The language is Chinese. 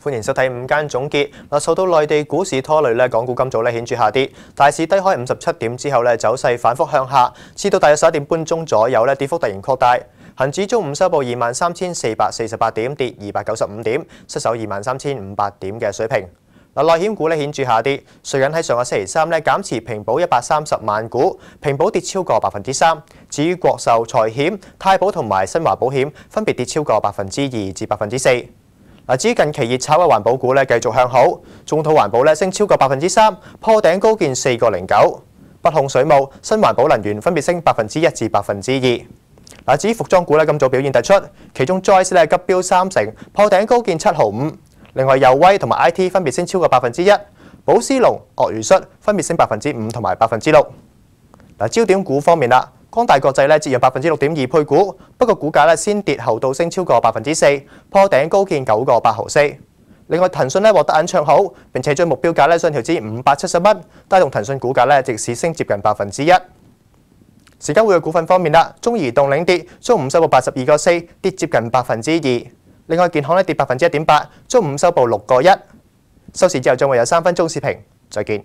歡迎收睇五間總結。嗱，受到內地股市拖累咧，港股今早咧顯著下跌，大市低開五十七點之後咧，走勢反覆向下，至到大約十一點半鐘左右咧，跌幅突然擴大。恒指中午收報二萬三千四百四十八點，跌二百九十五點，失守二萬三千五百點嘅水平。嗱，內險股咧顯著下跌，瑞銀喺上個星期三咧減持平保一百三十萬股，平保跌超過百分之三。至於國壽、財險、太保同埋新華保險，分別跌超過百分之二至百分之四。嗱，至於近期熱炒嘅環保股咧，繼續向好，中土環保咧升超過百分之三，破頂高見四個零九；北控水務、新環保能源分別升百分之一至百分之二。嗱，至於服裝股咧，今早表現突出，其中 j o y e 咧急飆三成，破頂高見七毫五；另外油威同埋 I T 分別升超過百分之一，寶斯隆、鱷魚恤分別升百分之五同埋百分之六。嗱，焦點股方面啦。光大国际咧，折让百分之六点二配股，不过股价咧先跌后到升超过百分之四，破顶高见九个八毫四。另外腾讯咧获得引唱好，并且将目标价咧上调至五百七十蚊，带动腾讯股价咧直市升接近百分之一。时间会嘅股份方面啦，中移动领跌，中午收报八十二个四，跌接近百分之二。另外健康咧跌百分之一点八，中午收报六个一。收市之后將会有三分钟視頻，再见。